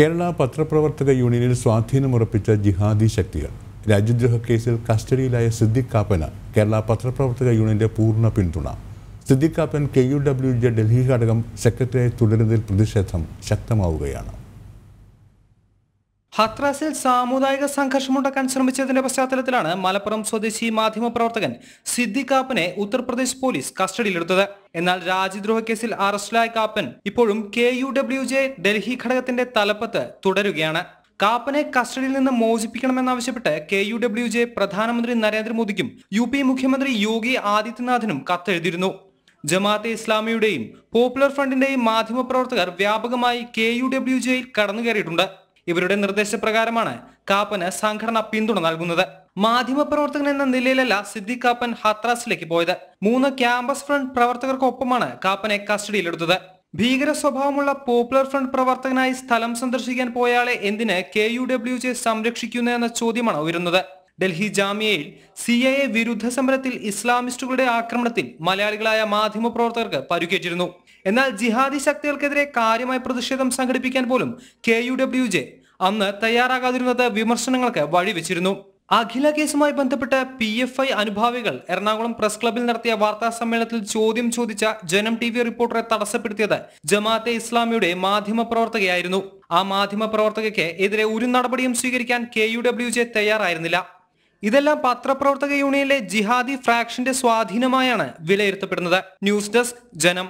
കേരള പത്രപ്രവർത്തക യൂണിയനിൽ സ്വാധീനമുറപ്പിച്ച ജിഹാദി ശക്തികൾ രാജ്യദ്രോഹ കേസിൽ കസ്റ്റഡിയിലായ സിദ്ദിഖ് കാപ്പന് കേരള പത്രപ്രവർത്തക യൂണിയന്റെ പൂർണ്ണ പിന്തുണ Siddique Kappan K U W J Delhi ഘടകം സെക്രട്ടറിയായി തുടരുന്നതിൽ പ്രതിഷേധം ശക്തമാവുകയാണ് ഹത്രാസിൽ സാമുദായിക സംഘർഷമുണ്ടാക്കാൻ ശ്രമിച്ചതിന്റെ പശ്ചാത്തലത്തിലാണ് മലപ്പുറം സ്വദേശി മാധ്യമ പ്രവർത്തകൻ സിദ്ദിഖ് കാപ്പനെ ഉത്തർപ്രദേശ് പോലീസ് കസ്റ്റഡിയിലെടുത്തത് എന്നാൽ രാജ്യദ്രോഹ കേസിൽ അറസ്റ്റിലായ കാപ്പൻ ഇപ്പോഴും K U W J Delhi ഘടകത്തിന്റെ തലപ്പത്ത് തുടരുകയാണ് കാപ്പനെ കസ്റ്റഡിയിൽ നിന്ന് മോചിപ്പിക്കണമെന്നാവശ്യപ്പെട്ട് കെ യു ഡബ്ല്യു ജെ പ്രധാനമന്ത്രി നരേന്ദ്രമോദിക്കും യു പി മുഖ്യമന്ത്രി യോഗി ആദിത്യനാഥിനും കത്തെഴുതിയിരുന്നു ജമാഅത്തെ ഇസ്ലാമിയുടെയും പോപ്പുലർ ഫ്രണ്ടിന്റെയും മാധ്യമ പ്രവർത്തകർ വ്യാപകമായി കെ യു ഡബ്ല്യു ജെയിൽ കടന്നുകയറിയിട്ടുണ്ട് ഇവരുടെ നിർദ്ദേശപ്രകാരമാണ് കാപ്പന് സംഘടന പിന്തുണ നൽകുന്നത് മാധ്യമപ്രവർത്തകൻ എന്ന നിലയിലല്ല സിദ്ദിഖ് കാപ്പൻ ഹത്രാസിലേക്ക് പോയത് മൂന്ന് ക്യാമ്പസ് ഫ്രണ്ട് പ്രവർത്തകർക്കൊപ്പമാണ് കാപ്പനെ കസ്റ്റഡിയിലെടുത്തത് ഭീകര സ്വഭാവമുള്ള പോപ്പുലർ ഫ്രണ്ട് പ്രവർത്തകനായി സ്ഥലം സന്ദർശിക്കാൻ പോയാളെ എന്തിന് കെ യു ഡബ്ല്യു ജെ സംരക്ഷിക്കുന്നു എന്ന ചോദ്യമാണ് ഉയരുന്നത് ഡൽഹി ജാമ്യയിൽ സി ഐ എ വിരുദ്ധ സമരത്തിൽ ഇസ്ലാമിസ്റ്റുകളുടെ ആക്രമണത്തിൽ മലയാളികളായ മാധ്യമപ്രവർത്തകർക്ക് പരുക്കേറ്റിരുന്നു എന്നാൽ ജിഹാദി ശക്തികൾക്കെതിരെ കാര്യമായ പ്രതിഷേധം സംഘടിപ്പിക്കാൻ പോലും കെ യു ഡബ്ല്യു ജെ അന്ന് തയ്യാറാകാതിരുന്നത് വിമർശനങ്ങൾക്ക് വഴിവെച്ചിരുന്നു അഖില കേസുമായി ബന്ധപ്പെട്ട് പി എഫ് ഐ അനുഭാവികൾ എറണാകുളം പ്രസ് ക്ലബിൽ നടത്തിയ വാർത്താ സമ്മേളനത്തിൽ ചോദ്യം ചോദിച്ച ജനം ടി വി റിപ്പോർട്ടറെ തടസ്സപ്പെടുത്തിയത് ജമാഅത്തെ ഇസ്ലാമിയുടെ മാധ്യമ പ്രവർത്തകയായിരുന്നു ആ മാധ്യമ പ്രവർത്തകയ്ക്ക് എതിരെ ഒരു നടപടിയും സ്വീകരിക്കാൻ കെ യു ഡബ്ല്യു ജെ തയ്യാറായിരുന്നില്ല ഇതെല്ലാം പത്രപ്രവർത്തക യൂണിയനിലെ ജിഹാദി ഫ്രാക്ഷന്റെ സ്വാധീനമായാണ് വിലയിരുത്തപ്പെടുന്നത് ന്യൂസ് ഡെസ്ക് ജനം